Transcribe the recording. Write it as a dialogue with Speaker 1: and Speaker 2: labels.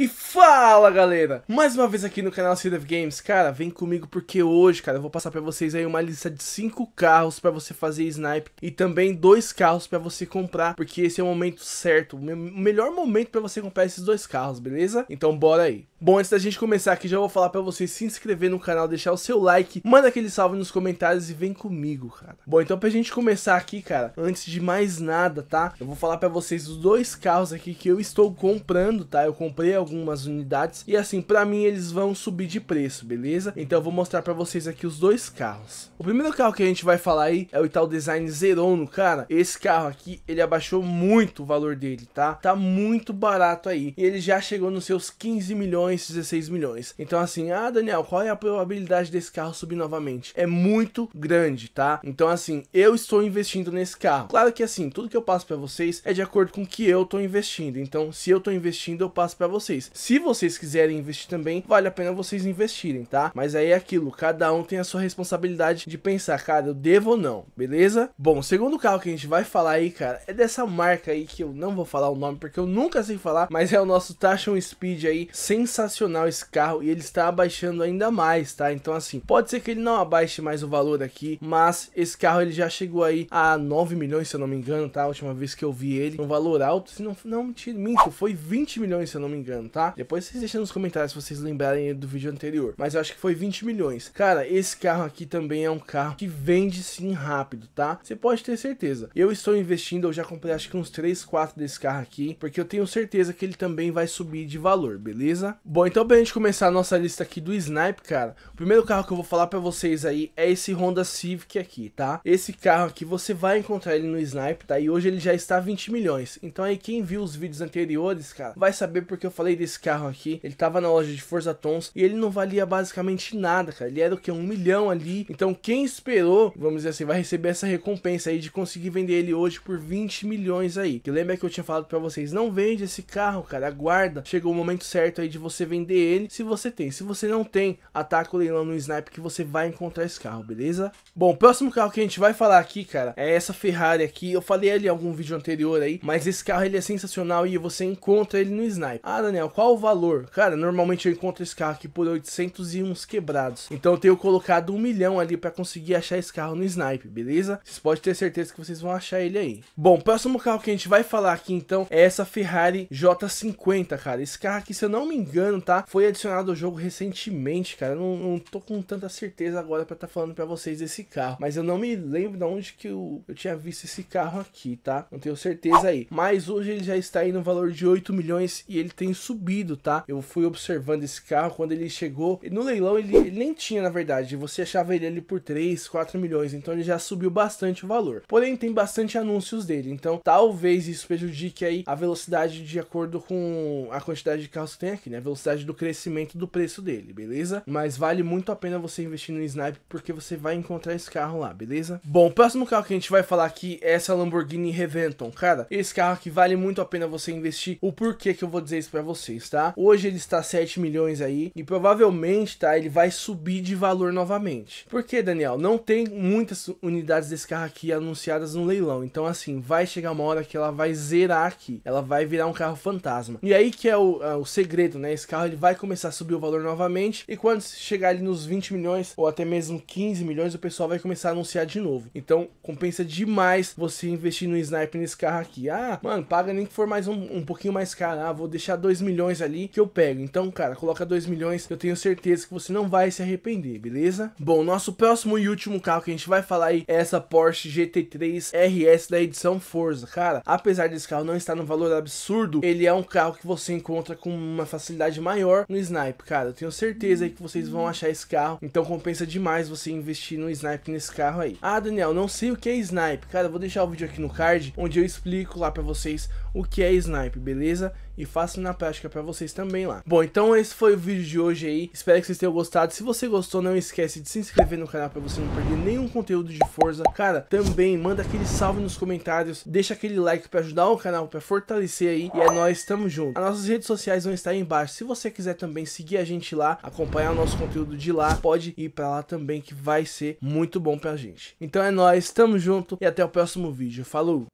Speaker 1: E fala galera, mais uma vez aqui no canal Seed Games, cara, vem comigo porque hoje, cara, eu vou passar pra vocês aí uma lista de 5 carros pra você fazer snipe e também dois carros pra você comprar, porque esse é o momento certo, o melhor momento pra você comprar esses dois carros, beleza? Então bora aí. Bom, antes da gente começar aqui, já vou falar para vocês se inscrever no canal, deixar o seu like, manda aquele salve nos comentários e vem comigo, cara. Bom, então pra gente começar aqui, cara, antes de mais nada, tá? Eu vou falar para vocês os dois carros aqui que eu estou comprando, tá? Eu comprei algumas unidades e assim, para mim eles vão subir de preço, beleza? Então eu vou mostrar para vocês aqui os dois carros. O primeiro carro que a gente vai falar aí é o Itaú Design Zerono, cara. Esse carro aqui, ele abaixou muito o valor dele, tá? Tá muito barato aí. E ele já chegou nos seus 15 milhões milhões, 16 milhões. Então, assim, ah, Daniel, qual é a probabilidade desse carro subir novamente? É muito grande, tá? Então, assim, eu estou investindo nesse carro. Claro que, assim, tudo que eu passo para vocês é de acordo com o que eu estou investindo. Então, se eu estou investindo, eu passo para vocês. Se vocês quiserem investir também, vale a pena vocês investirem, tá? Mas aí é aquilo, cada um tem a sua responsabilidade de pensar, cara, eu devo ou não, beleza? Bom, o segundo carro que a gente vai falar aí, cara, é dessa marca aí que eu não vou falar o nome porque eu nunca sei falar, mas é o nosso Tachon Speed aí, sensacional sensacional esse carro e ele está abaixando ainda mais, tá? Então assim, pode ser que ele não abaixe mais o valor aqui, mas esse carro ele já chegou aí a 9 milhões, se eu não me engano, tá? A última vez que eu vi ele, um valor alto, se não, não mentira, minto, foi 20 milhões, se eu não me engano, tá? Depois vocês deixam nos comentários se vocês lembrarem do vídeo anterior, mas eu acho que foi 20 milhões. Cara, esse carro aqui também é um carro que vende sim rápido, tá? Você pode ter certeza. Eu estou investindo, eu já comprei acho que uns 3, 4 desse carro aqui, porque eu tenho certeza que ele também vai subir de valor, beleza? Bom, então pra gente começar a nossa lista aqui do Snipe, cara, o primeiro carro que eu vou falar para vocês aí é esse Honda Civic aqui, tá? Esse carro aqui você vai encontrar ele no Snipe, tá? E hoje ele já está 20 milhões. Então aí quem viu os vídeos anteriores, cara, vai saber porque eu falei desse carro aqui. Ele tava na loja de Forza Tons e ele não valia basicamente nada, cara. Ele era o que? Um milhão ali. Então quem esperou, vamos dizer assim, vai receber essa recompensa aí de conseguir vender ele hoje por 20 milhões aí. Que lembra que eu tinha falado para vocês, não vende esse carro, cara, aguarda. Chegou o momento certo aí de você você vender ele se você tem. Se você não tem, ataca o leilão no Snipe que você vai encontrar esse carro, beleza? Bom, próximo carro que a gente vai falar aqui, cara, é essa Ferrari aqui. Eu falei ali em algum vídeo anterior aí, mas esse carro ele é sensacional e você encontra ele no Snipe. Ah, Daniel, qual o valor? Cara, normalmente eu encontro esse carro aqui por 801 e uns quebrados. Então eu tenho colocado um milhão ali para conseguir achar esse carro no Snipe, beleza? Vocês podem ter certeza que vocês vão achar ele aí. Bom, próximo carro que a gente vai falar aqui então é essa Ferrari J50, cara. Esse carro aqui, se eu não me engano, tá? Foi adicionado ao jogo recentemente, cara. Não, não tô com tanta certeza agora para estar tá falando para vocês desse carro. Mas eu não me lembro de onde que eu, eu tinha visto esse carro aqui, tá? Não tenho certeza aí. Mas hoje ele já está aí no valor de 8 milhões e ele tem subido, tá? Eu fui observando esse carro quando ele chegou. No leilão ele, ele nem tinha, na verdade. Você achava ele ali por 3, 4 milhões. Então ele já subiu bastante o valor. Porém, tem bastante anúncios dele. Então talvez isso prejudique aí a velocidade de acordo com a quantidade de carros que tem aqui, né? A velocidade velocidade do crescimento do preço dele, beleza? Mas vale muito a pena você investir no Snipe porque você vai encontrar esse carro lá, beleza? Bom, o próximo carro que a gente vai falar aqui é essa Lamborghini Reventon. Cara, esse carro aqui vale muito a pena você investir. O porquê que eu vou dizer isso para vocês, tá? Hoje ele está 7 milhões aí e provavelmente, tá, ele vai subir de valor novamente. Por Daniel? Não tem muitas unidades desse carro aqui anunciadas no leilão. Então, assim, vai chegar uma hora que ela vai zerar aqui. Ela vai virar um carro fantasma. E aí que é o, é o segredo, né? Esse carro, ele vai começar a subir o valor novamente. E quando chegar ali nos 20 milhões ou até mesmo 15 milhões, o pessoal vai começar a anunciar de novo. Então compensa demais você investir no sniper nesse carro aqui. Ah, mano, paga nem que for mais um, um pouquinho mais caro. Ah, vou deixar 2 milhões ali que eu pego. Então, cara, coloca 2 milhões, eu tenho certeza que você não vai se arrepender, beleza? Bom, nosso próximo e último carro que a gente vai falar aí é essa Porsche GT3 RS da edição Forza. Cara, apesar desse carro não estar no valor absurdo, ele é um carro que você encontra com uma facilidade maior no Snipe, cara. Eu tenho certeza aí que vocês vão achar esse carro, então compensa demais você investir no Snipe nesse carro aí. Ah, Daniel, não sei o que é Snipe. Cara, eu vou deixar o vídeo aqui no card, onde eu explico lá pra vocês o que é Snipe, beleza? E faço na prática para vocês também lá. Bom, então esse foi o vídeo de hoje aí. Espero que vocês tenham gostado. Se você gostou, não esquece de se inscrever no canal para você não perder nenhum conteúdo de Forza. Cara, também manda aquele salve nos comentários, deixa aquele like para ajudar o canal, para fortalecer aí. E é nós, tamo junto. As nossas redes sociais vão estar aí embaixo. Se você quiser também seguir a gente lá, acompanhar o nosso conteúdo de lá, pode ir para lá também que vai ser muito bom pra gente. Então é nós, tamo junto e até o próximo vídeo. Falou!